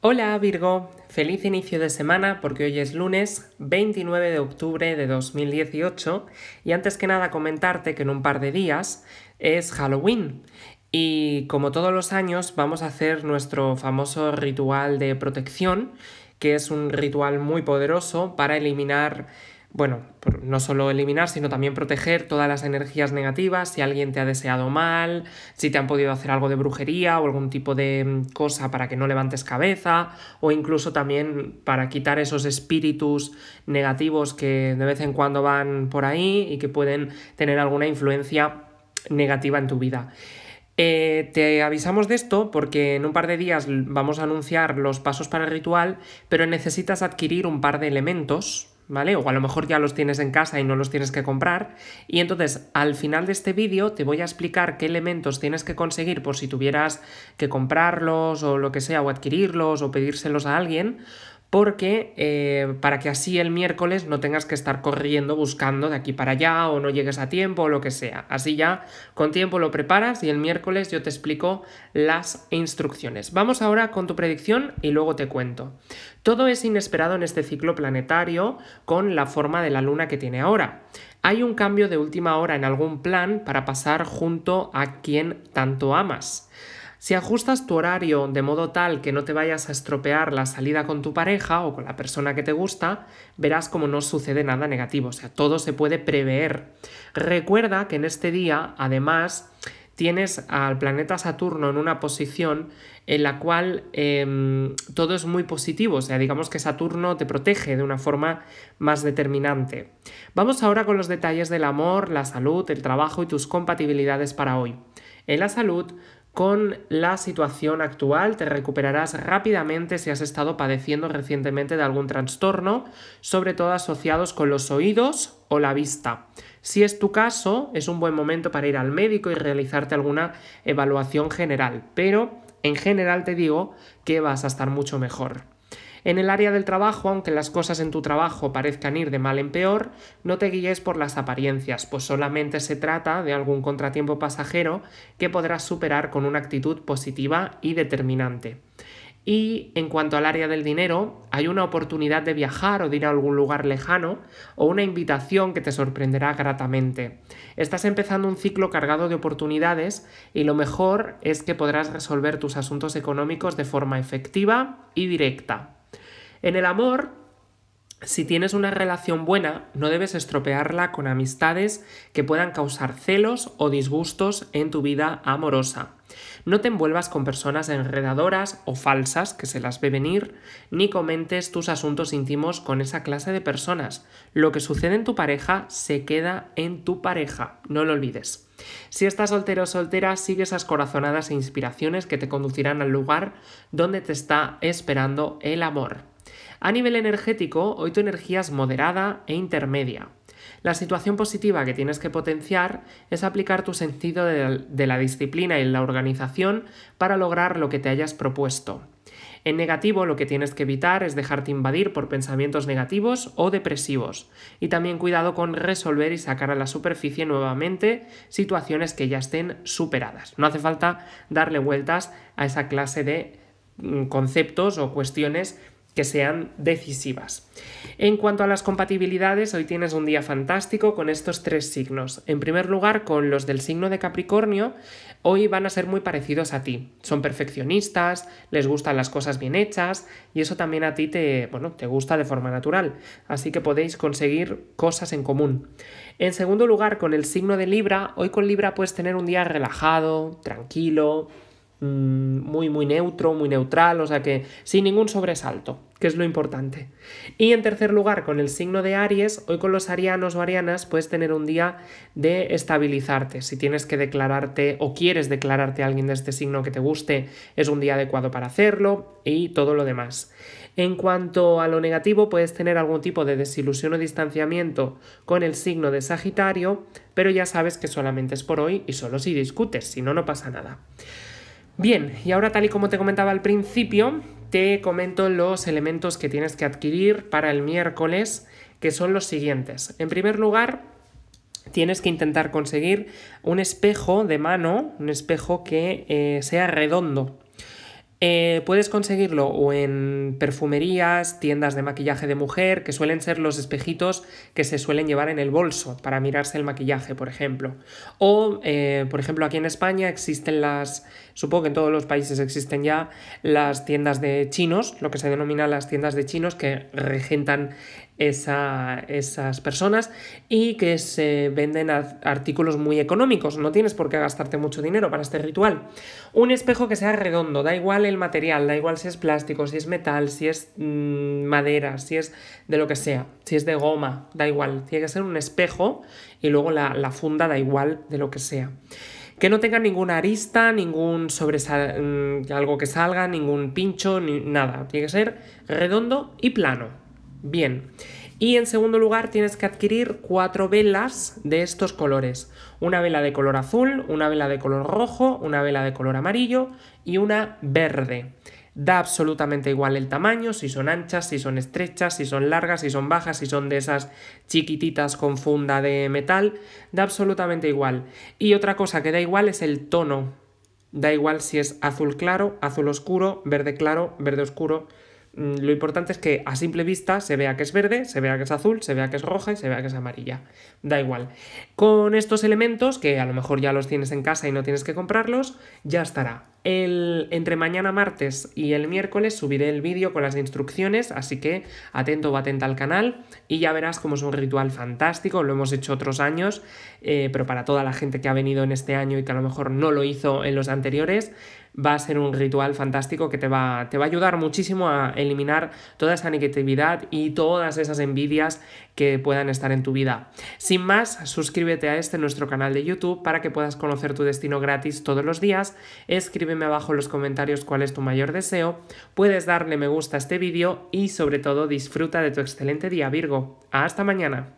Hola Virgo, feliz inicio de semana porque hoy es lunes 29 de octubre de 2018 y antes que nada comentarte que en un par de días es Halloween y como todos los años vamos a hacer nuestro famoso ritual de protección que es un ritual muy poderoso para eliminar bueno, no solo eliminar, sino también proteger todas las energías negativas, si alguien te ha deseado mal, si te han podido hacer algo de brujería o algún tipo de mm, cosa para que no levantes cabeza, o incluso también para quitar esos espíritus negativos que de vez en cuando van por ahí y que pueden tener alguna influencia negativa en tu vida. Eh, te avisamos de esto porque en un par de días vamos a anunciar los pasos para el ritual, pero necesitas adquirir un par de elementos ¿vale? O a lo mejor ya los tienes en casa y no los tienes que comprar. Y entonces al final de este vídeo te voy a explicar qué elementos tienes que conseguir por si tuvieras que comprarlos o lo que sea, o adquirirlos o pedírselos a alguien porque eh, para que así el miércoles no tengas que estar corriendo buscando de aquí para allá o no llegues a tiempo o lo que sea. Así ya con tiempo lo preparas y el miércoles yo te explico las instrucciones. Vamos ahora con tu predicción y luego te cuento. Todo es inesperado en este ciclo planetario con la forma de la luna que tiene ahora. Hay un cambio de última hora en algún plan para pasar junto a quien tanto amas. Si ajustas tu horario de modo tal que no te vayas a estropear la salida con tu pareja o con la persona que te gusta, verás como no sucede nada negativo, o sea, todo se puede prever. Recuerda que en este día, además, tienes al planeta Saturno en una posición en la cual em, todo es muy positivo, o sea, digamos que Saturno te protege de una forma más determinante. Vamos ahora con los detalles del amor, la salud, el trabajo y tus compatibilidades para hoy. En la salud, con la situación actual, te recuperarás rápidamente si has estado padeciendo recientemente de algún trastorno, sobre todo asociados con los oídos o la vista. Si es tu caso, es un buen momento para ir al médico y realizarte alguna evaluación general, pero en general te digo que vas a estar mucho mejor. En el área del trabajo, aunque las cosas en tu trabajo parezcan ir de mal en peor, no te guíes por las apariencias, pues solamente se trata de algún contratiempo pasajero que podrás superar con una actitud positiva y determinante. Y en cuanto al área del dinero, hay una oportunidad de viajar o de ir a algún lugar lejano o una invitación que te sorprenderá gratamente. Estás empezando un ciclo cargado de oportunidades y lo mejor es que podrás resolver tus asuntos económicos de forma efectiva y directa. En el amor, si tienes una relación buena, no debes estropearla con amistades que puedan causar celos o disgustos en tu vida amorosa. No te envuelvas con personas enredadoras o falsas que se las ve venir, ni comentes tus asuntos íntimos con esa clase de personas. Lo que sucede en tu pareja se queda en tu pareja, no lo olvides. Si estás soltero o soltera, sigue esas corazonadas e inspiraciones que te conducirán al lugar donde te está esperando el amor. A nivel energético, hoy tu energía es moderada e intermedia. La situación positiva que tienes que potenciar es aplicar tu sentido de la disciplina y la organización para lograr lo que te hayas propuesto. En negativo, lo que tienes que evitar es dejarte invadir por pensamientos negativos o depresivos. Y también cuidado con resolver y sacar a la superficie nuevamente situaciones que ya estén superadas. No hace falta darle vueltas a esa clase de mm, conceptos o cuestiones que sean decisivas. En cuanto a las compatibilidades, hoy tienes un día fantástico con estos tres signos. En primer lugar, con los del signo de Capricornio, hoy van a ser muy parecidos a ti. Son perfeccionistas, les gustan las cosas bien hechas y eso también a ti te, te gusta de forma natural, así que podéis conseguir cosas en común. En segundo lugar, con el signo de Libra, hoy con Libra puedes tener un día relajado, tranquilo, Mm, muy, muy neutro, muy neutral, o sea que sin ningún sobresalto, que es lo importante. Y en tercer lugar, con el signo de Aries, hoy con los arianos o arianas puedes tener un día de estabilizarte. Si tienes que declararte o quieres declararte a alguien de este signo que te guste, es un día adecuado para hacerlo y todo lo demás. En cuanto a lo negativo, puedes tener algún tipo de desilusión o distanciamiento con el signo de Sagitario, pero ya sabes que solamente es por hoy y solo si discutes, si no, no pasa nada. Bien, y ahora tal y como te comentaba al principio, te comento los elementos que tienes que adquirir para el miércoles, que son los siguientes. En primer lugar, tienes que intentar conseguir un espejo de mano, un espejo que eh, sea redondo. Eh, puedes conseguirlo o en perfumerías, tiendas de maquillaje de mujer, que suelen ser los espejitos que se suelen llevar en el bolso para mirarse el maquillaje, por ejemplo. O, eh, por ejemplo, aquí en España existen las, supongo que en todos los países existen ya las tiendas de chinos, lo que se denomina las tiendas de chinos, que regentan esas personas y que se venden artículos muy económicos. No tienes por qué gastarte mucho dinero para este ritual. Un espejo que sea redondo, da igual el material, da igual si es plástico, si es metal, si es mm, madera, si es de lo que sea, si es de goma, da igual. Tiene que ser un espejo y luego la, la funda da igual de lo que sea que no tenga ninguna arista, ningún sobresal, mm, algo que salga, ningún pincho, ni nada. Tiene que ser redondo y plano. Bien. Y en segundo lugar tienes que adquirir cuatro velas de estos colores. Una vela de color azul, una vela de color rojo, una vela de color amarillo y una verde. Da absolutamente igual el tamaño, si son anchas, si son estrechas, si son largas, si son bajas, si son de esas chiquititas con funda de metal, da absolutamente igual. Y otra cosa que da igual es el tono. Da igual si es azul claro, azul oscuro, verde claro, verde oscuro, Mm, lo importante es que a simple vista se vea que es verde, se vea que es azul, se vea que es roja y se vea que es amarilla. Da igual. Con estos elementos, que a lo mejor ya los tienes en casa y no tienes que comprarlos, ya estará el, entre mañana martes y el miércoles subiré el vídeo con las instrucciones, así que atento o atenta al canal y ya verás cómo es un ritual fantástico, lo hemos hecho otros años, eh, pero para toda la gente que ha venido en este año y que a lo mejor no lo hizo en los anteriores, va a ser un ritual fantástico que te va, te va a ayudar muchísimo a eliminar toda esa negatividad y todas esas envidias que puedan estar en tu vida. Sin más, suscríbete a este nuestro canal de YouTube para que puedas conocer tu destino gratis todos los días, escríbeme abajo en los comentarios cuál es tu mayor deseo, puedes darle me gusta a este vídeo y sobre todo disfruta de tu excelente día Virgo. Hasta mañana.